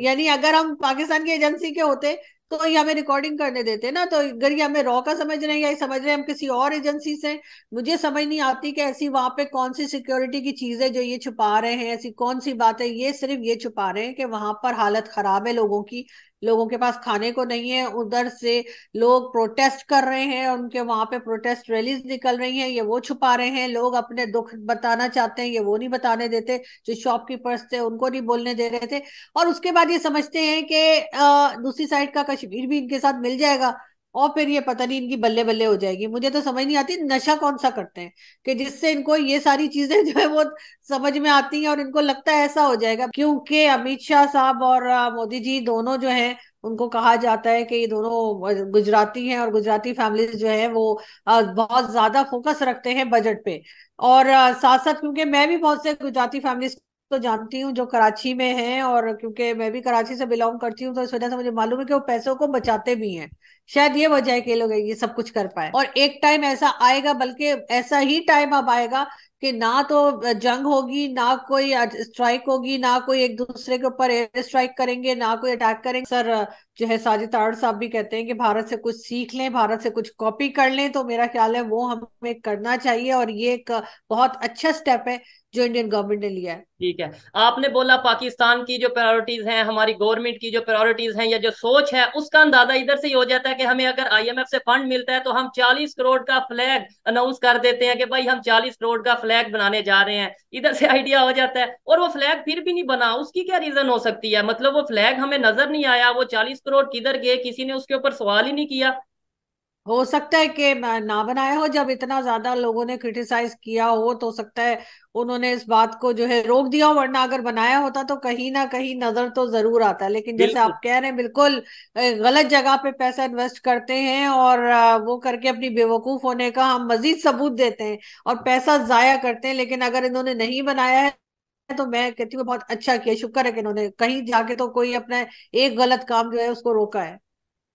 यानी अगर हम पाकिस्तान की एजेंसी के होते तो ये हमें रिकॉर्डिंग करने देते ना तो अगर ये हमें रॉ का समझ रहे हैं या समझ रहे हैं हम किसी और एजेंसी से मुझे समझ नहीं आती कि ऐसी वहां पे कौन सी सिक्योरिटी की चीज है जो ये छुपा रहे हैं ऐसी कौन सी बात है ये सिर्फ ये छुपा रहे हैं कि वहां पर हालत खराब है लोगों की लोगों के पास खाने को नहीं है उधर से लोग प्रोटेस्ट कर रहे हैं उनके वहां पे प्रोटेस्ट रैलीज निकल रही हैं ये वो छुपा रहे हैं लोग अपने दुख बताना चाहते हैं ये वो नहीं बताने देते जो शॉपकीपर्स थे उनको नहीं बोलने दे रहे थे और उसके बाद ये समझते हैं कि दूसरी साइड का कश्मीर भी इनके साथ मिल जाएगा और फिर ये पता नहीं इनकी बल्ले बल्ले हो जाएगी मुझे तो समझ नहीं आती नशा कौन सा करते हैं कि जिससे इनको ये सारी चीजें जो है वो समझ में आती हैं और इनको लगता है ऐसा हो जाएगा क्योंकि अमित शाह साहब और मोदी जी दोनों जो हैं उनको कहा जाता है कि ये दोनों गुजराती हैं और गुजराती फैमिलीज जो है वो बहुत ज्यादा फोकस रखते हैं बजट पे और साथ साथ क्योंकि मैं भी बहुत से गुजराती फैमिलीज तो जानती हूँ जो कराची में हैं और क्योंकि मैं भी कराची से बिलोंग करती हूँ तो इस वजह से मुझे मालूम है कि वो पैसों को बचाते भी हैं शायद ये वजह है कि लोग ये सब कुछ कर पाए और एक टाइम ऐसा आएगा बल्कि ऐसा ही टाइम अब आएगा कि ना तो जंग होगी ना कोई स्ट्राइक होगी ना कोई एक दूसरे के ऊपर एयर स्ट्राइक करेंगे ना कोई अटैक करेंगे सर जो है साजिद आर साहब भी कहते हैं कि भारत से कुछ सीख लें भारत से कुछ कॉपी कर लें तो मेरा ख्याल है वो हमें करना चाहिए और ये एक बहुत अच्छा स्टेप है जो इंडियन गवर्नमेंट ने लिया है ठीक है आपने बोला पाकिस्तान की जो प्रायोरिटीज हैं हमारी गवर्नमेंट की जो प्रायोरिटीज हैं या जो सोच है उसका अंदाजा इधर से ही हो जाता है कि हमें अगर आईएमएफ से फंड मिलता है तो हम 40 करोड़ का फ्लैग अनाउंस कर देते हैं कि भाई हम 40 करोड़ का फ्लैग बनाने जा रहे हैं इधर से आइडिया हो जाता है और वो फ्लैग फिर भी नहीं बना उसकी क्या रीजन हो सकती है मतलब वो फ्लैग हमें नजर नहीं आया वो चालीस करोड़ किधर गए किसी ने उसके ऊपर सवाल ही नहीं किया हो सकता है कि ना बनाया हो जब इतना ज्यादा लोगों ने क्रिटिसाइज किया हो तो हो सकता है उन्होंने इस बात को जो है रोक दिया वरना अगर बनाया होता तो कहीं ना कहीं नजर तो जरूर आता है लेकिन जैसे आप कह रहे हैं बिल्कुल गलत जगह पे पैसा इन्वेस्ट करते हैं और वो करके अपनी बेवकूफ होने का हम मजीद सबूत देते हैं और पैसा जाया करते हैं लेकिन अगर इन्होंने नहीं बनाया है तो मैं कहती हूँ बहुत अच्छा किया शुक्र है कि इन्होंने कहीं जाके तो कोई अपना एक गलत काम जो है उसको रोका है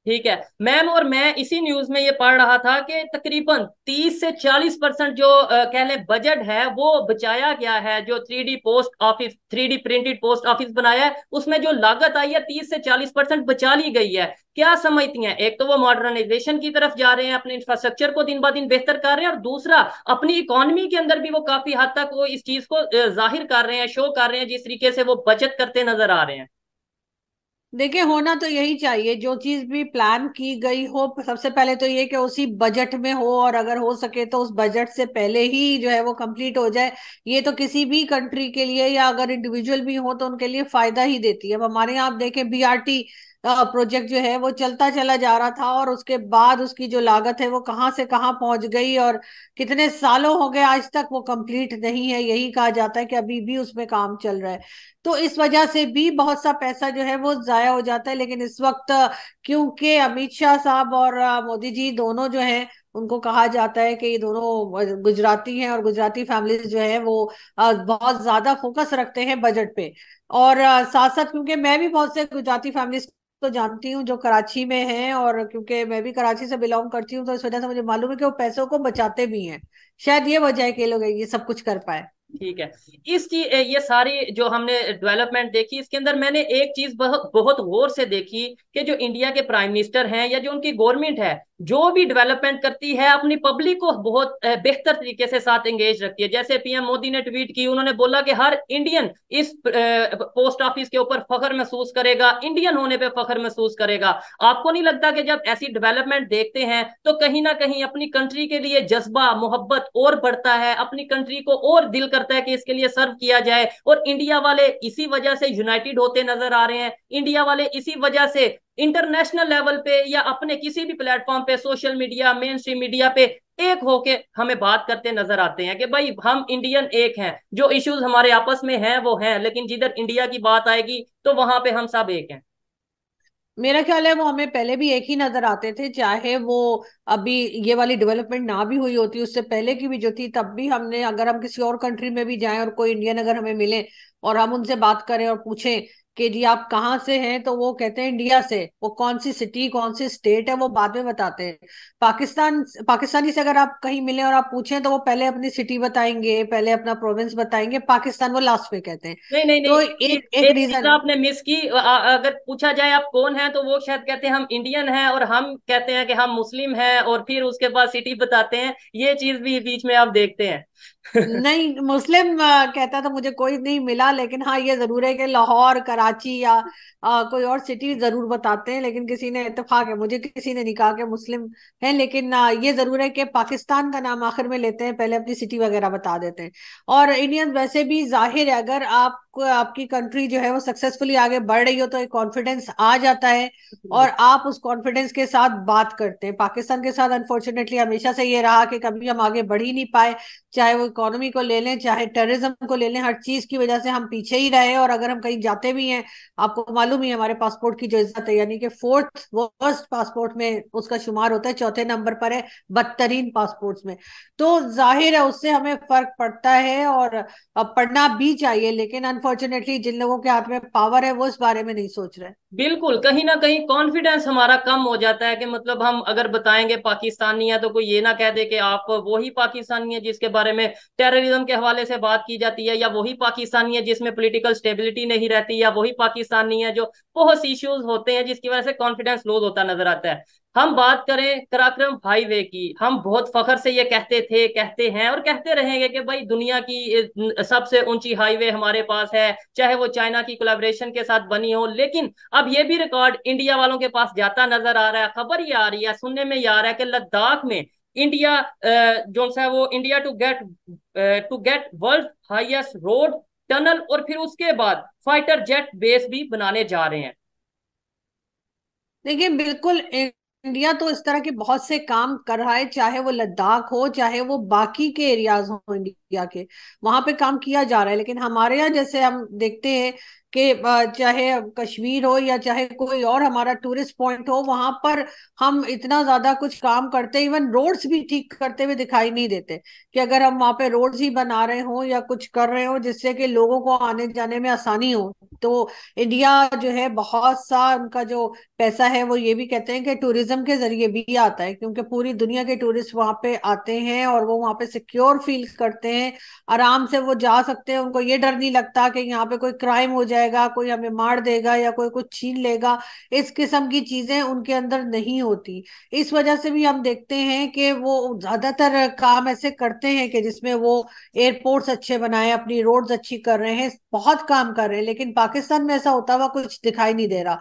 ठीक है मैम और मैं इसी न्यूज में ये पढ़ रहा था कि तकरीबन 30 से 40 परसेंट जो कह लें बजट है वो बचाया गया है जो three D post office three D printed post office बनाया है उसमें जो लागत आई है 30 से 40 परसेंट बचा ली गई है क्या समझती हैं एक तो वो मॉडर्नाइजेशन की तरफ जा रहे हैं अपने इंफ्रास्ट्रक्चर को दिन ब दिन बेहतर कर रहे हैं और दूसरा अपनी इकोनमी के अंदर भी वो काफी हद तक वो इस चीज को जाहिर कर रहे हैं शो कर रहे हैं जिस तरीके से वो बचत करते नजर आ रहे हैं देखिए होना तो यही चाहिए जो चीज भी प्लान की गई हो सबसे पहले तो ये कि उसी बजट में हो और अगर हो सके तो उस बजट से पहले ही जो है वो कंप्लीट हो जाए ये तो किसी भी कंट्री के लिए या अगर इंडिविजुअल भी हो तो उनके लिए फायदा ही देती है अब हमारे यहाँ आप देखें बीआरटी प्रोजेक्ट जो है वो चलता चला जा रहा था और उसके बाद उसकी जो लागत है वो कहाँ से कहाँ पहुंच गई और कितने सालों हो गए आज तक वो कंप्लीट नहीं है यही कहा जाता है कि अभी भी उसमें काम चल रहा है तो इस वजह से भी बहुत सा पैसा जो है वो जाया हो जाता है लेकिन इस वक्त क्योंकि अमित शाह साहब और मोदी जी दोनों जो है उनको कहा जाता है कि ये दोनों गुजराती हैं और गुजराती फैमिलीज जो है वो बहुत ज्यादा फोकस रखते हैं बजट पे और साथ साथ क्योंकि मैं भी बहुत से गुजराती फैमिलीज तो जानती हूँ जो कराची में हैं और क्योंकि मैं भी कराची से बिलोंग करती हूँ तो इस वजह से मुझे मालूम है कि वो पैसों को बचाते भी हैं शायद ये वजह है कि लोग ये सब कुछ कर पाए ठीक है इस चीज ये सारी जो हमने डेवलपमेंट देखी इसके अंदर मैंने एक चीज बहुत बहुत गौर से देखी कि जो इंडिया के प्राइम मिनिस्टर हैं या जो उनकी गवर्नमेंट है जो भी डेवलपमेंट करती है अपनी पब्लिक को बहुत बेहतर तरीके से साथ एंगेज रखती है जैसे पीएम मोदी ने ट्वीट की उन्होंने बोला कि हर इंडियन इस पोस्ट ऑफिस के ऊपर फखर महसूस करेगा इंडियन होने पे फखर महसूस करेगा आपको नहीं लगता कि जब ऐसी डेवलपमेंट देखते हैं तो कहीं ना कहीं अपनी कंट्री के लिए जज्बा मोहब्बत और बढ़ता है अपनी कंट्री को और दिल करता है कि इसके लिए सर्व किया जाए और इंडिया वाले इसी वजह से यूनाइटेड होते नजर आ रहे हैं इंडिया वाले इसी वजह से इंटरनेशनल लेवल पे या अपने किसी भी प्लेटफॉर्म पे social media mainstream media पे एक होके हमें बात करते नजर आते हैं कि भाई हम इंडियन एक हैं जो इश्यूज हमारे आपस में हैं वो हैं लेकिन जिधर इंडिया की बात आएगी तो वहां पे हम सब एक हैं मेरा ख्याल है वो हमें पहले भी एक ही नजर आते थे चाहे वो अभी ये वाली डेवलपमेंट ना भी हुई होती उससे पहले की भी जो थी तब भी हमने अगर हम किसी और कंट्री में भी जाएं और कोई इंडियन अगर हमें मिले और हम उनसे बात करें और पूछें कि जी आप कहाँ से हैं तो वो कहते हैं इंडिया से वो कौन सी सिटी कौन सी स्टेट है वो बाद में बताते हैं पाकिस्तान पाकिस्तानी से अगर आप कहीं मिले और आप पूछें तो वो पहले अपनी सिटी बताएंगे पहले अपना प्रोविंस बताएंगे पाकिस्तान वो लास्ट में कहते हैं नहीं नहीं तो नहीं, एक, एक, एक रीजन आपने मिस की अगर पूछा जाए आप कौन है तो वो शायद कहते हैं हम इंडियन है और हम कहते हैं कि हम मुस्लिम है और फिर उसके बाद सिटी बताते हैं ये चीज भी बीच में आप देखते हैं नहीं मुस्लिम कहता था मुझे कोई नहीं मिला लेकिन हाँ ये जरूर है कि लाहौर कराची या आ, कोई और सिटी जरूर बताते हैं लेकिन किसी ने इतफाक है मुझे किसी ने नहीं कहा कि मुस्लिम है लेकिन ये जरूर है कि पाकिस्तान का नाम आखिर में लेते हैं पहले अपनी सिटी वगैरह बता देते हैं और इंडियन वैसे भी जाहिर है अगर आप आपकी कंट्री जो है वो सक्सेसफुली आगे बढ़ रही हो तो एक कॉन्फिडेंस आ जाता है और आप उस कॉन्फिडेंस के साथ बात करते हैं पाकिस्तान के साथ अनफॉर्चुनेटली हमेशा से ये रहा कि कभी हम आगे बढ़ ही नहीं पाए चाहे चाहे वो इकोनॉमी को ले लें चाहे टेररिज्म को ले लें हर चीज की वजह से हम पीछे ही रहे और अगर हम कहीं जाते भी हैं आपको मालूम ही हमारे पासपोर्ट की जो इज्जत है यानी कि फोर्थ वर्स्ट पासपोर्ट में उसका शुमार होता है चौथे नंबर पर है बदतरीन पासपोर्ट में तो जाहिर है उससे हमें फर्क पड़ता है और पढ़ना भी चाहिए लेकिन अनफॉर्चुनेटली जिन लोगों के हाथ में पावर है वो इस बारे में नहीं सोच रहे बिल्कुल कहीं ना कहीं कॉन्फिडेंस हमारा कम हो जाता है कि मतलब हम अगर बताएंगे पाकिस्तानी है तो कोई ये ना कह दे कि आप वही पाकिस्तानी है जिसके बारे में टेररिज्म के हवाले से बात की जाती है या वही पाकिस्तानी है जिसमें पॉलिटिकल स्टेबिलिटी नहीं रहती या वही पाकिस्तानी है जो बहुत से इश्यूज होते हैं जिसकी वजह से कॉन्फिडेंस लूज होता नजर आता है हम बात करें कराक्रम हाईवे की हम बहुत फखर से ये कहते थे कहते हैं और कहते रहेंगे कि भाई दुनिया की सबसे ऊंची हाईवे हमारे पास है चाहे वो चाइना की कोलेबरेशन के साथ बनी हो लेकिन अब ये भी रिकॉर्ड इंडिया वालों के पास जाता नजर आ रहा है खबर ये आ रही है सुनने में ये आ रहा है कि लद्दाख में इंडिया जो है वो India to get to get world highest road tunnel और फिर उसके बाद फाइटर जेट बेस भी बनाने जा रहे हैं देखिए बिल्कुल इंडिया तो इस तरह के बहुत से काम कर रहा है चाहे वो लद्दाख हो चाहे वो बाकी के एरियाज हो इंडिया के वहां पे काम किया जा रहा है लेकिन हमारे यहाँ जैसे हम देखते हैं कि चाहे कश्मीर हो या चाहे कोई और हमारा टूरिस्ट पॉइंट हो वहां पर हम इतना ज्यादा कुछ काम करते इवन रोड्स भी ठीक करते हुए दिखाई नहीं देते कि अगर हम वहां पे रोड्स ही बना रहे हो या कुछ कर रहे हो जिससे कि लोगों को आने जाने में आसानी हो तो इंडिया जो है बहुत सा उनका जो पैसा है वो ये भी कहते हैं कि टूरिज्म के जरिए भी आता है क्योंकि पूरी दुनिया के टूरिस्ट वहां पे आते हैं और वो वहां पे सिक्योर फील करते हैं आराम से वो जा सकते हैं उनको ये डर नहीं लगता कि यहाँ पे कोई क्राइम हो जाए जाएगा कोई हमें मार देगा या कोई कुछ छीन लेगा इस किस्म की चीजें उनके अंदर नहीं होती इस वजह से भी हम देखते हैं कि वो ज्यादातर काम ऐसे करते हैं कि जिसमें वो एयरपोर्ट्स अच्छे बनाए अपनी रोड्स अच्छी कर रहे हैं बहुत काम कर रहे हैं लेकिन पाकिस्तान में ऐसा होता हुआ कुछ दिखाई नहीं दे रहा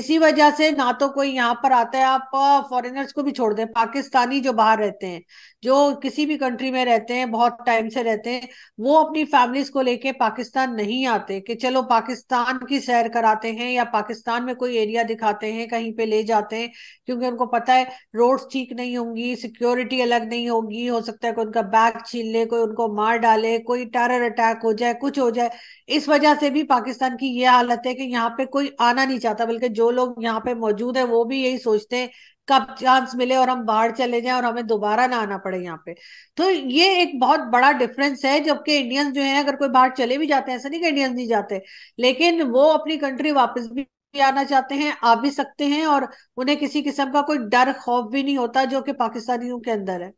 इसी वजह से ना तो कोई यहाँ पर आता है आप फॉरेनर्स को भी छोड़ दें पाकिस्तानी जो बाहर रहते हैं जो किसी भी कंट्री में रहते हैं बहुत टाइम से रहते हैं वो अपनी फैमिलीज को लेके पाकिस्तान नहीं आते कि चलो पाकिस्तान की सैर कराते हैं या पाकिस्तान में कोई एरिया दिखाते हैं कहीं पे ले जाते हैं क्योंकि उनको पता है रोड्स ठीक नहीं होंगी सिक्योरिटी अलग नहीं होगी हो सकता है कोई उनका बैग छीन ले कोई उनको मार डाले कोई टेरर अटैक हो जाए कुछ हो जाए इस वजह से भी पाकिस्तान की ये हालत है कि यहाँ पे कोई आना नहीं चाहता बल्कि जो लोग यहाँ पे मौजूद है वो भी यही सोचते हैं कब चांस मिले और हम बाहर चले जाएं और हमें दोबारा ना आना पड़े यहाँ पे तो ये एक बहुत बड़ा डिफरेंस है जबकि इंडियंस जो है अगर कोई बाहर चले भी जाते हैं ऐसा नहीं कि इंडियंस नहीं जाते लेकिन वो अपनी कंट्री वापस भी आना चाहते हैं आ भी सकते हैं और उन्हें किसी किस्म का कोई डर खौफ भी नहीं होता जो कि पाकिस्तानियों के अंदर है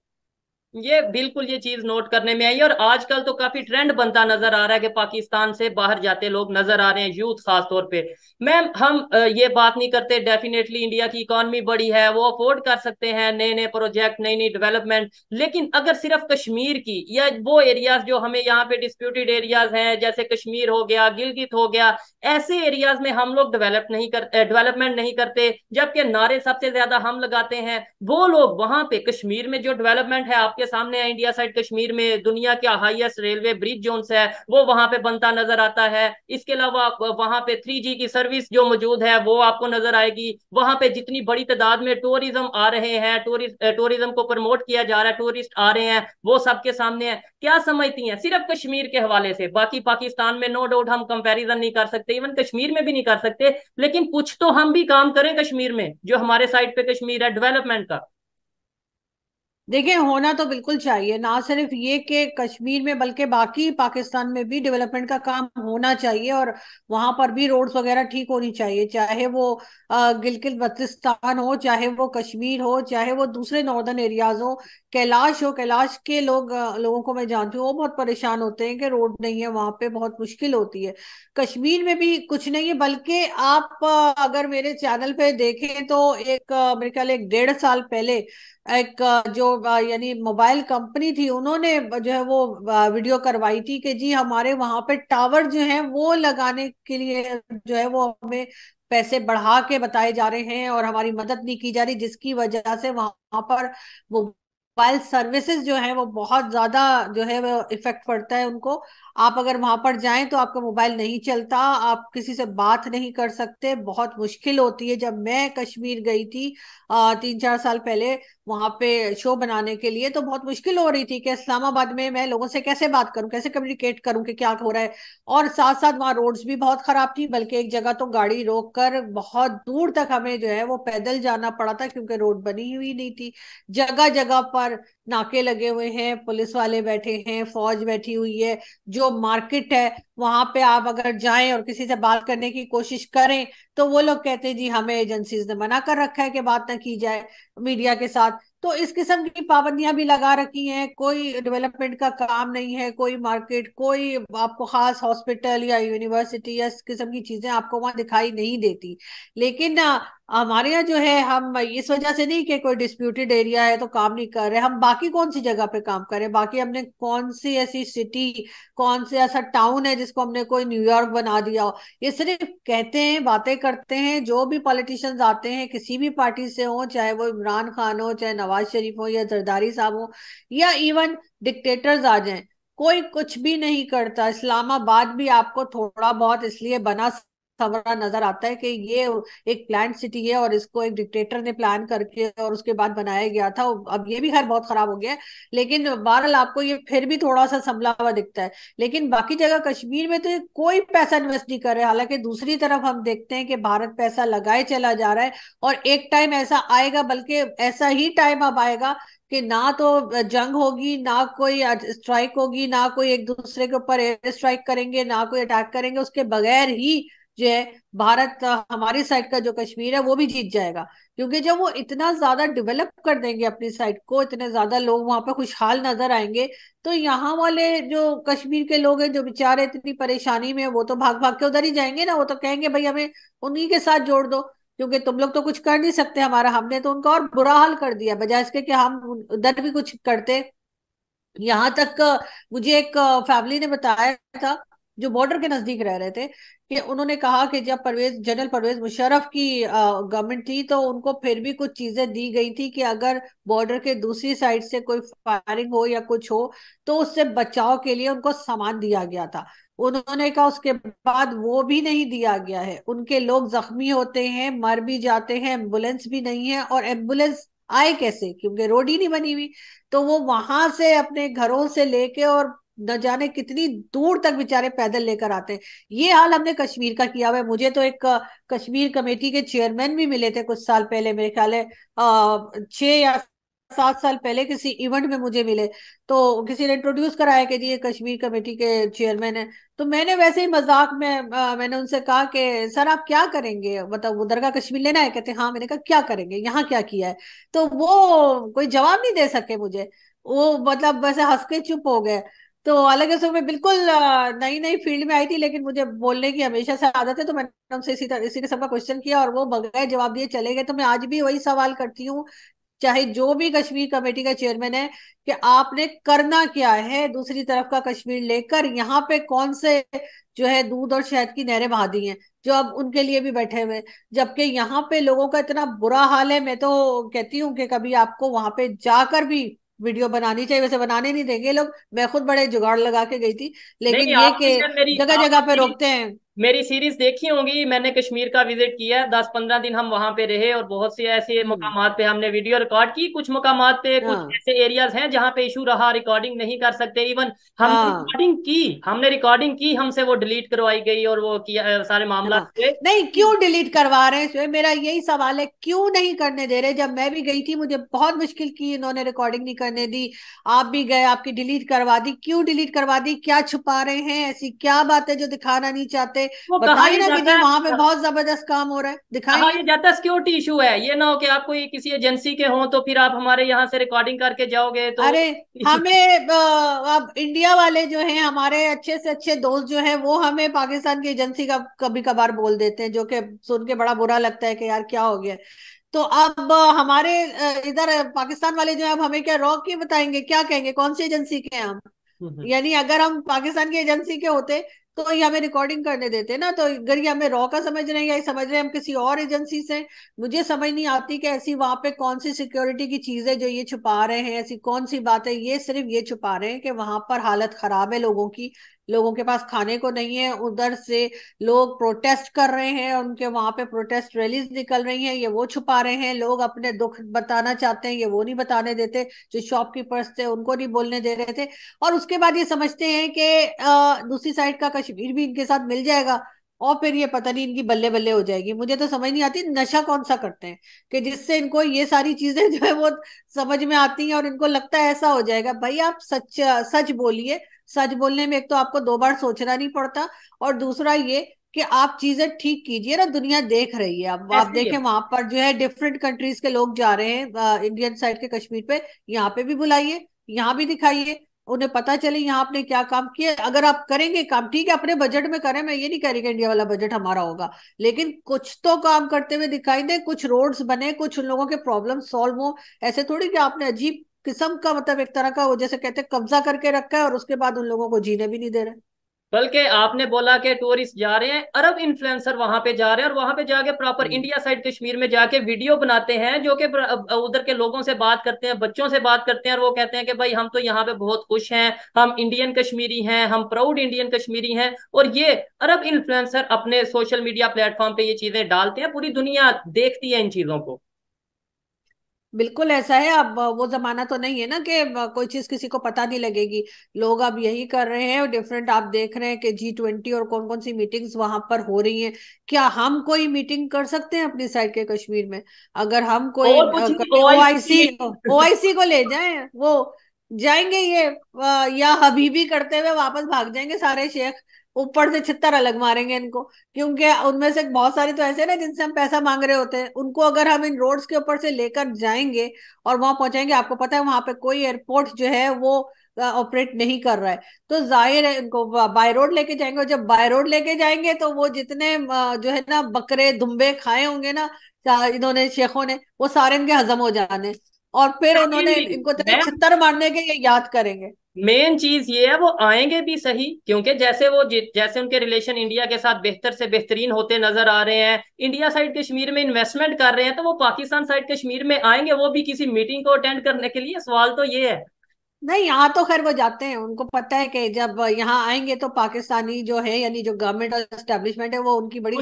ये बिल्कुल ये चीज नोट करने में आई और आजकल तो काफी ट्रेंड बनता नजर आ रहा है कि पाकिस्तान से बाहर जाते लोग नजर आ रहे हैं यूथ खास तौर पे मैम हम ये बात नहीं करते डेफिनेटली इंडिया की इकोनॉमी बड़ी है वो अफोर्ड कर सकते हैं नए नए प्रोजेक्ट नई नई डेवलपमेंट लेकिन अगर सिर्फ कश्मीर की या वो एरियाज जो हमें यहाँ पे डिस्प्यूटेड एरियाज हैं जैसे कश्मीर हो गया गिलगित हो गया ऐसे एरियाज में हम लोग डेवेलप नहीं करते डेवेलपमेंट नहीं करते जबकि नारे सबसे ज्यादा हम लगाते हैं वो लोग वहां पे कश्मीर में जो डेवलपमेंट है आप आपके सामने है इंडिया साइड कश्मीर में दुनिया के हाईएस्ट रेलवे ब्रिज जोन है वो वहां पे बनता नजर आता है इसके अलावा वहां पे थ्री जी की सर्विस जो मौजूद है वो आपको नजर आएगी वहां पे जितनी बड़ी तादाद में टूरिज्म आ रहे हैं टूरिज्म को प्रमोट किया जा रहा है टूरिस्ट आ रहे हैं वो सबके सामने है क्या समझती है सिर्फ कश्मीर के हवाले से बाकी पाकिस्तान में नो डाउट हम कंपेरिजन नहीं कर सकते इवन कश्मीर में भी नहीं कर सकते लेकिन कुछ तो हम भी काम करें कश्मीर में जो हमारे साइड पे कश्मीर है डेवलपमेंट का देखिए होना तो बिल्कुल चाहिए ना सिर्फ ये कि कश्मीर में बल्कि बाकी पाकिस्तान में भी डेवलपमेंट का काम होना चाहिए और वहां पर भी रोड्स वगैरह ठीक होनी चाहिए चाहे वो गिलगित बल्तिस्तान हो चाहे वो कश्मीर हो चाहे वो दूसरे नॉर्दर्न एरियाज हो कैलाश हो कैलाश के लोग लोगों को मैं जानती हूँ वो बहुत परेशान होते हैं कि रोड नहीं है वहां पे बहुत मुश्किल होती है कश्मीर में भी कुछ नहीं है बल्कि आप अगर मेरे चैनल पे देखें तो एक मेरे ख्याल एक डेढ़ साल पहले एक जो यानी मोबाइल कंपनी थी उन्होंने जो है वो वीडियो करवाई थी कि जी हमारे वहां पे टावर जो है वो लगाने के लिए जो है वो हमें पैसे बढ़ा के बताए जा रहे हैं और हमारी मदद नहीं की जा रही जिसकी वजह से वहां पर वो वाइल सर्विसेज जो है वो बहुत ज्यादा जो है वो इफेक्ट पड़ता है उनको आप अगर वहां पर जाए तो आपका मोबाइल नहीं चलता आप किसी से बात नहीं कर सकते बहुत मुश्किल होती है जब मैं कश्मीर गई थी आ, तीन चार साल पहले वहां पे शो बनाने के लिए तो बहुत मुश्किल हो रही थी कि इस्लामाबाद में मैं लोगों से कैसे बात करूं कैसे कम्युनिकेट करूं कि क्या हो रहा है और साथ साथ वहाँ रोड्स भी बहुत खराब थी बल्कि एक जगह तो गाड़ी रोक कर बहुत दूर तक हमें जो है वो पैदल जाना पड़ा था क्योंकि रोड बनी हुई नहीं थी जगह जगह पर are नाके लगे हुए हैं पुलिस वाले बैठे हैं फौज बैठी हुई है जो मार्केट है वहां पे आप अगर जाएं और किसी से बात करने की कोशिश करें तो वो लोग कहते हैं जी हमें एजेंसीज ने मना कर रखा है कि बात ना की जाए मीडिया के साथ तो इस किस्म की पाबंदियां भी लगा रखी हैं कोई डेवलपमेंट का काम नहीं है कोई मार्केट कोई आपको खास हॉस्पिटल या यूनिवर्सिटी या इस किस्म की चीजें आपको वहां दिखाई नहीं देती लेकिन हमारे यहाँ जो है हम इस वजह से नहीं कि कोई डिस्प्यूटेड एरिया है तो काम नहीं कर रहे हम बाकी बाकी कौन सी जगह पे काम करें बाकी हमने कौन सी ऐसी सिटी कौन से ऐसा टाउन है जिसको हमने कोई न्यूयॉर्क बना दिया हो ये सिर्फ कहते हैं बातें करते हैं जो भी पॉलिटिशियंस आते हैं किसी भी पार्टी से हो चाहे वो इमरान खान हो चाहे नवाज शरीफ हो या जरदारी साहब हो या इवन डिक्टेटर्स आ जाए कोई कुछ भी नहीं करता इस्लामाबाद भी आपको थोड़ा बहुत इसलिए बना सवरा अच्छा नजर आता है कि ये एक प्लान सिटी है और इसको एक डिक्टेटर ने प्लान करके और उसके बाद बनाया गया था अब ये भी खैर बहुत खराब हो गया है लेकिन बहरहाल आपको ये फिर भी थोड़ा सा संभला हुआ दिखता है लेकिन बाकी जगह कश्मीर में तो कोई पैसा इन्वेस्ट नहीं कर रहे हालांकि दूसरी तरफ हम देखते हैं कि भारत पैसा लगाए चला जा रहा है और एक टाइम ऐसा आएगा बल्कि ऐसा ही टाइम अब आएगा कि ना तो जंग होगी ना कोई स्ट्राइक होगी ना कोई एक दूसरे के ऊपर एयर स्ट्राइक करेंगे ना कोई अटैक करेंगे उसके बगैर ही जो है भारत का हमारी साइड का जो कश्मीर है वो भी जीत जाएगा क्योंकि जब वो इतना ज्यादा डेवलप कर देंगे अपनी साइड को इतने ज्यादा लोग वहां पर खुशहाल नजर आएंगे तो यहाँ वाले जो कश्मीर के लोग हैं जो बेचारे इतनी परेशानी में वो तो भाग भाग के उधर ही जाएंगे ना वो तो कहेंगे भाई हमें उन्हीं के साथ जोड़ दो क्योंकि तुम लोग तो कुछ कर नहीं सकते हमारा हमने तो उनका और बुरा हाल कर दिया बजाय इसके कि हम उधर भी कुछ करते यहाँ तक मुझे एक फैमिली ने बताया था जो बॉर्डर के नजदीक रह रहे थे कि उन्होंने कहा कि जब परवेज जनरल परवेज मुशर्रफ की गवर्नमेंट थी तो उनको फिर भी कुछ चीजें दी गई थी कि अगर बॉर्डर के दूसरी साइड से कोई फायरिंग हो या कुछ हो तो उससे बचाव के लिए उनको सामान दिया गया था उन्होंने कहा उसके बाद वो भी नहीं दिया गया है उनके लोग जख्मी होते हैं मर भी जाते हैं एम्बुलेंस भी नहीं है और एम्बुलेंस आए कैसे क्योंकि रोड ही नहीं बनी हुई तो वो वहां से अपने घरों से लेके और न जाने कितनी दूर तक बेचारे पैदल लेकर आते हैं ये हाल हमने कश्मीर का किया हुआ है मुझे तो एक कश्मीर कमेटी के चेयरमैन भी मिले थे कुछ साल पहले मेरे ख्याल है छह या सात साल पहले किसी इवेंट में मुझे मिले तो किसी ने इंट्रोड्यूस कराया कि जी ये कश्मीर कमेटी के चेयरमैन है तो मैंने वैसे ही मजाक में आ, मैंने उनसे कहा कि सर आप क्या करेंगे मतलब उधर का कश्मीर लेना है कहते हाँ मैंने कहा क्या करेंगे यहाँ क्या किया है तो वो कोई जवाब नहीं दे सके मुझे वो मतलब वैसे हंस के चुप हो गए तो अलग असों मैं बिल्कुल नई नई फील्ड में आई थी लेकिन मुझे बोलने की हमेशा से आदत है तो मैंने उनसे इसी तरह इसी किस्म का क्वेश्चन किया और वो बगैर जवाब दिए चले गए तो मैं आज भी वही सवाल करती हूँ चाहे जो भी कश्मीर कमेटी का चेयरमैन है कि आपने करना क्या है दूसरी तरफ का कश्मीर लेकर यहाँ पे कौन से जो है दूध और शहद की नहरें बहा दी हैं जो अब उनके लिए भी बैठे हुए जबकि यहाँ पे लोगों का इतना बुरा हाल है मैं तो कहती हूँ कि कभी आपको वहां पे जाकर भी वीडियो बनानी चाहिए वैसे बनाने नहीं देंगे लोग मैं खुद बड़े जुगाड़ लगा के गई थी लेकिन ये के जगह जगह पे रोकते हैं मेरी सीरीज देखी होंगी मैंने कश्मीर का विजिट किया दस पंद्रह दिन हम वहां पे रहे और बहुत से ऐसे हम्म। मकाम पे हमने वीडियो रिकॉर्ड की कुछ मकाम पे हाँ। कुछ ऐसे एरियाज हैं जहाँ पे इशू रहा रिकॉर्डिंग नहीं कर सकते इवन हम रिकॉर्डिंग की हमने रिकॉर्डिंग की हमसे वो डिलीट करवाई गई और वो किया सारे मामला हाँ। नहीं क्यों डिलीट करवा रहे हैं मेरा यही सवाल है क्यों नहीं करने दे रहे जब मैं भी गई थी मुझे बहुत मुश्किल की इन्होंने रिकॉर्डिंग नहीं करने दी आप भी गए आपकी डिलीट करवा दी क्यों डिलीट करवा दी क्या छुपा रहे हैं ऐसी क्या बात है जो दिखाना नहीं चाहते बताइए ना कि वहां पे बहुत जबरदस्त काम हो रहा है दिखाई ये जाता सिक्योरिटी इशू है ये ना हो कि आप कोई किसी एजेंसी के हो तो फिर आप हमारे यहाँ से रिकॉर्डिंग करके जाओगे तो अरे हमें अब इंडिया वाले जो है हमारे अच्छे से अच्छे दोस्त जो है वो हमें पाकिस्तान की एजेंसी का कभी कभार बोल देते हैं जो कि सुन के बड़ा बुरा लगता है कि यार क्या हो गया तो अब हमारे इधर पाकिस्तान वाले जो है अब हमें क्या रॉक की बताएंगे क्या कहेंगे कौन सी एजेंसी के हैं हम हम्म, हम्म। यानी अगर हम पाकिस्तान की एजेंसी के होते तो ये हमें रिकॉर्डिंग करने देते ना तो अगर ये हमें रॉ का समझ रहे हैं या समझ रहे हैं हम किसी और एजेंसी से मुझे समझ नहीं आती कि ऐसी वहां पे कौन सी सिक्योरिटी की चीज है जो ये छुपा रहे हैं ऐसी कौन सी बात है ये सिर्फ ये छुपा रहे हैं कि वहां पर हालत खराब है लोगों की लोगों के पास खाने को नहीं है उधर से लोग प्रोटेस्ट कर रहे हैं उनके वहां पे प्रोटेस्ट रैलीज निकल रही हैं ये वो छुपा रहे हैं लोग अपने दुख बताना चाहते हैं ये वो नहीं बताने देते जो शॉपकीपर्स थे उनको नहीं बोलने दे रहे थे और उसके बाद ये समझते हैं कि दूसरी साइड का कश्मीर भी इनके साथ मिल जाएगा और फिर ये पता नहीं इनकी बल्ले बल्ले हो जाएगी मुझे तो समझ नहीं आती नशा कौन सा करते हैं कि जिससे इनको ये सारी चीजें जो है वो समझ में आती हैं और इनको लगता है ऐसा हो जाएगा भाई आप सच सच बोलिए सच बोलने में एक तो आपको दो बार सोचना नहीं पड़ता और दूसरा ये कि आप चीजें ठीक कीजिए ना दुनिया देख रही है अब आप, देखें वहां पर जो है डिफरेंट कंट्रीज के लोग जा रहे हैं इंडियन साइड के कश्मीर पे यहाँ पे भी बुलाइए यहाँ भी दिखाइए उन्हें पता चले यहाँ आपने क्या काम किया अगर आप करेंगे काम ठीक है अपने बजट में करें मैं ये नहीं कह रही कि इंडिया वाला बजट हमारा होगा लेकिन कुछ तो काम करते हुए दिखाई दे कुछ रोड्स बने कुछ उन लोगों के प्रॉब्लम सॉल्व हो ऐसे थोड़ी कि आपने अजीब किस्म का मतलब एक तरह का वो जैसे कहते हैं कब्जा करके रखा है और उसके बाद उन लोगों को जीने भी नहीं दे रहे बल्कि आपने बोला कि टूरिस्ट जा रहे हैं अरब इन्फ्लुएंसर वहां पे जा रहे हैं और वहां पे जाके प्रॉपर इंडिया साइड कश्मीर में जाके वीडियो बनाते हैं जो कि उधर के लोगों से बात करते हैं बच्चों से बात करते हैं और वो कहते हैं कि भाई हम तो यहाँ पे बहुत खुश हैं हम इंडियन कश्मीरी हैं हम प्राउड इंडियन कश्मीरी हैं और ये अरब इन्फ्लुएंसर अपने सोशल मीडिया प्लेटफॉर्म पे ये चीजें डालते हैं पूरी दुनिया देखती है इन चीजों को बिल्कुल ऐसा है अब वो जमाना तो नहीं है ना कि कोई चीज किसी को पता नहीं लगेगी लोग अब यही कर रहे हैं और डिफरेंट आप देख रहे हैं कि जी ट्वेंटी और कौन कौन सी मीटिंग्स वहां पर हो रही हैं क्या हम कोई मीटिंग कर सकते हैं अपनी साइड के कश्मीर में अगर हम कोई ओआईसी ओआईसी को ले जाए वो जाएंगे ये या हबीबी करते हुए वापस भाग जाएंगे सारे शेख ऊपर से छितर अलग मारेंगे इनको क्योंकि उनमें से बहुत सारे तो ऐसे ना जिनसे हम पैसा मांग रहे होते हैं उनको अगर हम इन रोड्स के ऊपर से लेकर जाएंगे और वहां पहुंचाएंगे आपको पता है वहां पे कोई एयरपोर्ट जो है वो ऑपरेट नहीं कर रहा है तो जाहिर है इनको बाय रोड लेके जाएंगे और जब बाय रोड लेके जाएंगे तो वो जितने जो है ना बकरे दुम्बे खाए होंगे ना इन्होंने शेखों ने वो सारे इनके हजम हो जाने और फिर हाँ उन्होंने इनको तो छितर मारने के याद करेंगे मेन चीज ये है वो आएंगे भी सही क्योंकि जैसे वो जैसे उनके रिलेशन इंडिया के साथ बेहतर से बेहतरीन होते नजर आ रहे हैं इंडिया साइड कश्मीर में इन्वेस्टमेंट कर रहे हैं तो वो पाकिस्तान साइड कश्मीर में आएंगे वो भी किसी मीटिंग को अटेंड करने के लिए सवाल तो ये है नहीं यहाँ तो खैर वो जाते हैं उनको पता है कि जब यहाँ आएंगे तो पाकिस्तानी जो है यानी जो गवर्नमेंट और एस्टेब्लिशमेंट है वो उनकी बड़ी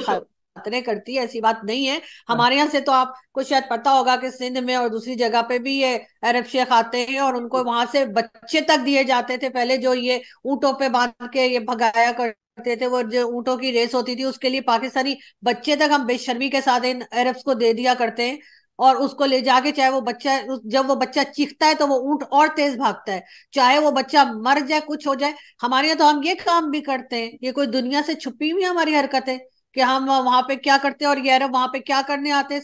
खतरे करती है ऐसी बात नहीं है हाँ। हमारे यहाँ से तो आपको शायद पता होगा कि सिंध में और दूसरी जगह पे भी ये अरब शेख आते हैं और उनको वहां से बच्चे तक दिए जाते थे पहले जो ये ऊँटों पे बांध के ये भगाया कर करते थे वो जो ऊँटों की रेस होती थी उसके लिए पाकिस्तानी बच्चे तक हम बेशर्मी के साथ इन अरब्स को दे दिया करते हैं और उसको ले जाके चाहे वो बच्चा जब वो बच्चा चीखता है तो वो ऊँट और तेज भागता है चाहे वो बच्चा मर जाए कुछ हो जाए हमारे यहाँ तो हम ये काम भी करते हैं ये कोई दुनिया से छुपी हुई हमारी हरकत है कि हम वहां पे क्या करते हैं और ये अरब वहां पे क्या करने आते हैं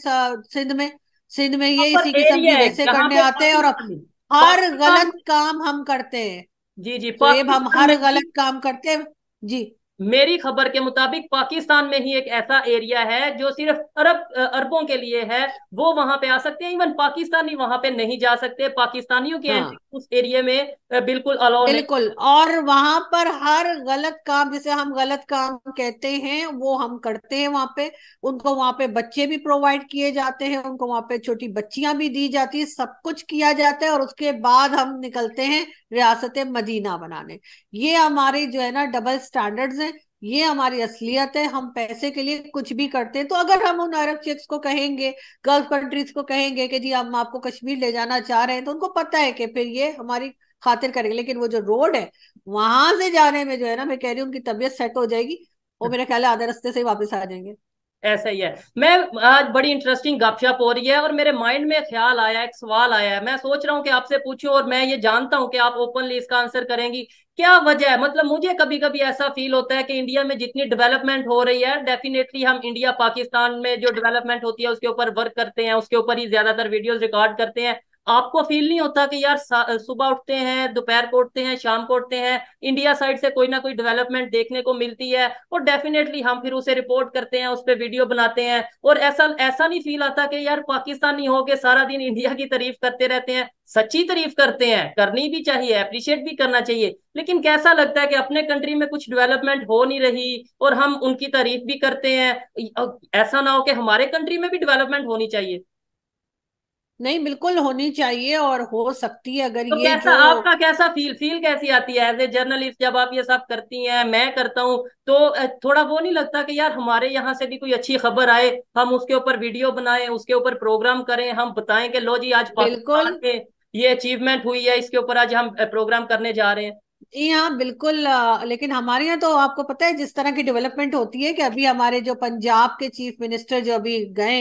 सिंध में सिंध में ये हाँ, इसी की के वैसे करने आते हैं और अपनी हर गलत काम हम करते हैं जी जी तो हम हर गलत काम करते हैं जी मेरी खबर के मुताबिक पाकिस्तान में ही एक ऐसा एरिया है जो सिर्फ अरब अरबों के लिए है वो वहां पे आ सकते हैं इवन पाकिस्तानी वहां पे नहीं जा सकते पाकिस्तानियों के हाँ। उस एरिया में बिल्कुल अलाउ बिल्कुल और वहां पर हर गलत काम जिसे हम गलत काम कहते हैं वो हम करते हैं वहां पे उनको वहां पे बच्चे भी प्रोवाइड किए जाते हैं उनको वहां पे छोटी बच्चियां भी दी जाती है सब कुछ किया जाता है और उसके बाद हम निकलते हैं रियासत मदीना बनाने ये हमारे जो है ना डबल स्टैंडर्ड्स हैं ये हमारी असलियत है हम पैसे के लिए कुछ भी करते हैं तो अगर हम उन अरब शेख्स को कहेंगे गल्फ कंट्रीज को कहेंगे कि जी हम आपको कश्मीर ले जाना चाह रहे हैं तो उनको पता है कि फिर ये हमारी खातिर करेंगे लेकिन वो जो रोड है वहां से जाने में जो है ना मैं कह रही हूँ उनकी तबीयत सेट हो जाएगी वो हाँ। मेरा ख्याल है आधे रास्ते से ही वापस आ जाएंगे ऐसा ही है मैं आज बड़ी इंटरेस्टिंग गपशप हो रही है और मेरे माइंड में ख्याल आया एक सवाल आया है मैं सोच रहा हूँ कि आपसे पूछूं और मैं ये जानता हूँ कि आप ओपनली इसका आंसर करेंगी क्या वजह है मतलब मुझे कभी कभी ऐसा फील होता है कि इंडिया में जितनी डेवलपमेंट हो रही है डेफिनेटली हम इंडिया पाकिस्तान में जो डेवलपमेंट होती है उसके ऊपर वर्क करते हैं उसके ऊपर ही ज्यादातर वीडियोज रिकॉर्ड करते हैं आपको फील नहीं होता कि यार सुबह उठते हैं दोपहर को उठते हैं शाम को उठते हैं इंडिया साइड से कोई ना कोई डेवलपमेंट देखने को मिलती है और डेफिनेटली हम फिर उसे रिपोर्ट करते हैं उस पर वीडियो बनाते हैं और ऐसा ऐसा नहीं फील आता कि यार पाकिस्तानी हो के सारा दिन इंडिया की तारीफ करते रहते हैं सच्ची तारीफ करते हैं करनी भी चाहिए अप्रिशिएट भी करना चाहिए लेकिन कैसा लगता है कि अपने कंट्री में कुछ डेवलपमेंट हो नहीं रही और हम उनकी तारीफ भी करते हैं ऐसा ना हो कि हमारे कंट्री में भी डेवलपमेंट होनी चाहिए नहीं बिल्कुल होनी चाहिए और हो सकती है अगर तो ये कैसा जो... आपका कैसा फील फील कैसी आती है एज ए जर्नलिस्ट जब आप ये सब करती हैं मैं करता हूँ तो थोड़ा वो नहीं लगता कि यार हमारे यहाँ से भी कोई अच्छी खबर आए हम उसके ऊपर वीडियो बनाएं उसके ऊपर प्रोग्राम करें हम बताएं कि लो जी आज बिल्कुल ये अचीवमेंट हुई है इसके ऊपर आज हम प्रोग्राम करने जा रहे हैं जी हाँ बिल्कुल लेकिन हमारे यहाँ तो आपको पता है जिस तरह की डेवलपमेंट होती है कि अभी हमारे जो पंजाब के चीफ मिनिस्टर जो अभी गए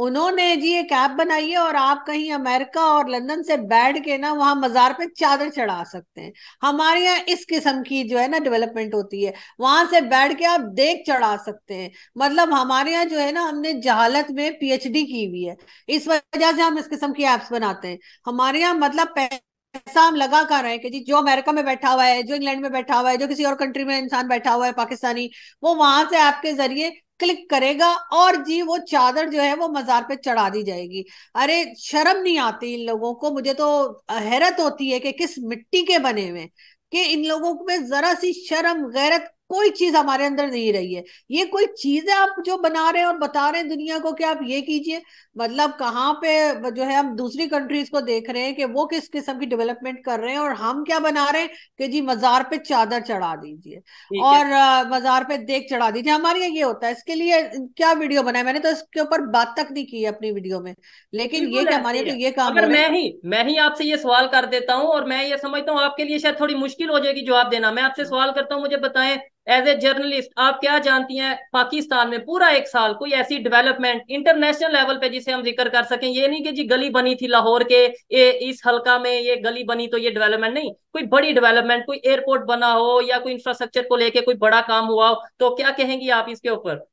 उन्होंने जी एक ऐप बनाई है और आप कहीं अमेरिका और लंदन से बैठ के ना वहां मजार पे चादर चढ़ा सकते हैं हमारे यहाँ इस किस्म की जो है ना डेवलपमेंट होती है वहां से बैठ के आप देख चढ़ा सकते हैं मतलब हमारे यहाँ जो है ना हमने जहालत में पीएचडी की हुई है इस वजह से हम इस किस्म की एप्स बनाते हैं हमारे यहाँ मतलब पैसा हम लगा कर रहे हैं कि जी जो अमेरिका में बैठा हुआ है जो इंग्लैंड में बैठा हुआ है जो किसी और कंट्री में इंसान बैठा हुआ है पाकिस्तानी वो वहां से ऐप के जरिए क्लिक करेगा और जी वो चादर जो है वो मजार पे चढ़ा दी जाएगी अरे शर्म नहीं आती इन लोगों को मुझे तो हैरत होती है कि किस मिट्टी के बने हुए कि इन लोगों में जरा सी शर्म गैरत कोई चीज हमारे अंदर नहीं रही है ये कोई चीजें आप जो बना रहे हैं और बता रहे हैं दुनिया को कि आप ये कीजिए मतलब कहाँ पे जो है हम दूसरी कंट्रीज को देख रहे हैं कि वो किस किस्म की डेवलपमेंट कर रहे हैं और हम क्या बना रहे हैं कि जी मजार पे चादर चढ़ा दीजिए और मजार पे देख चढ़ा दीजिए हमारे यहाँ ये होता है इसके लिए क्या वीडियो बनाया मैंने तो इसके ऊपर बात तक नहीं की है अपनी वीडियो में लेकिन ये क्या हमारे तो ये काम अगर मैं ही मैं ही आपसे ये सवाल कर देता हूँ और मैं ये समझता हूँ आपके लिए शायद थोड़ी मुश्किल हो जाएगी जवाब देना मैं आपसे हाँ। सवाल करता हूँ मुझे बताएं एज ए जर्नलिस्ट आप क्या जानती हैं पाकिस्तान में पूरा एक साल कोई ऐसी डेवलपमेंट इंटरनेशनल लेवल पे जिसे हम जिक्र कर सकें ये नहीं कि जी गली बनी थी लाहौर के ये इस हलका में ये गली बनी तो ये डेवलपमेंट नहीं कोई बड़ी डेवलपमेंट कोई एयरपोर्ट बना हो या कोई इंफ्रास्ट्रक्चर को लेके कोई बड़ा काम हुआ हो तो क्या कहेंगी आप इसके ऊपर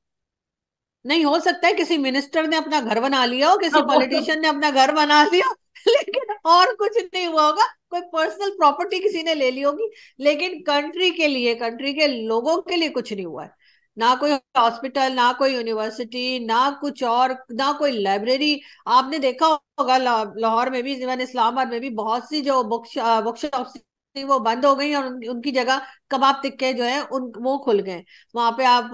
नहीं हो सकता है किसी मिनिस्टर ने अपना घर बना लिया हो किसी पॉलिटिशियन हाँ, ने अपना घर बना लिया लेकिन और कुछ नहीं हुआ होगा कोई पर्सनल प्रॉपर्टी किसी ने ले ली होगी लेकिन कंट्री के लिए कंट्री के लोगों के लिए कुछ नहीं हुआ है ना कोई हॉस्पिटल ना कोई यूनिवर्सिटी ना कुछ और ना कोई लाइब्रेरी आपने देखा होगा लाहौर में भी इवन इस्लामाबाद में भी बहुत सी जो बुक वर्कशॉप्स थी वो बंद हो गई और उन, उनकी जगह कबाब टिक्के जो है उन वो खुल गए वहां पे आप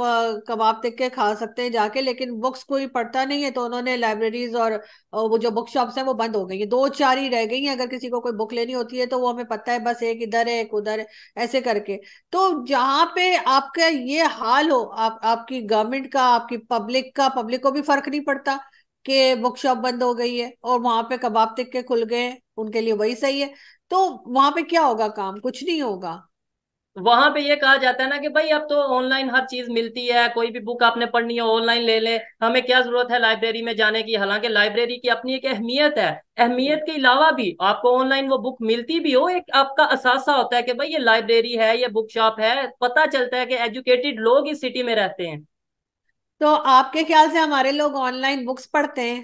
कबाब टिक्के खा सकते हैं जाके लेकिन बुक्स कोई पढ़ता नहीं है तो उन्होंने लाइब्रेरीज और वो जो बुक शॉप्स हैं वो बंद हो गई है दो चार ही रह गई हैं अगर किसी को कोई बुक लेनी होती है तो वो हमें पता है बस एक इधर है एक उधर है ऐसे करके तो जहाँ पे आपका ये हाल हो आप आपकी गवर्नमेंट का आपकी पब्लिक का पब्लिक को भी फर्क नहीं पड़ता कि बुक शॉप बंद हो गई है और वहां पे कबाब टिक्के खुल गए उनके लिए वही सही है तो वहां पे क्या होगा काम कुछ नहीं होगा वहां पे ये कहा जाता है ना कि भाई अब तो ऑनलाइन हर चीज मिलती है कोई भी बुक आपने पढ़नी हो ऑनलाइन ले लें हमें क्या जरूरत है लाइब्रेरी में जाने की हालांकि लाइब्रेरी की अपनी एक अहमियत है अहमियत के अलावा भी आपको ऑनलाइन वो बुक मिलती भी हो एक आपका असासा होता है कि भाई ये लाइब्रेरी है ये बुक शॉप है पता चलता है कि एजुकेटेड लोग इस सिटी में रहते हैं तो आपके ख्याल से हमारे लोग ऑनलाइन बुक्स पढ़ते हैं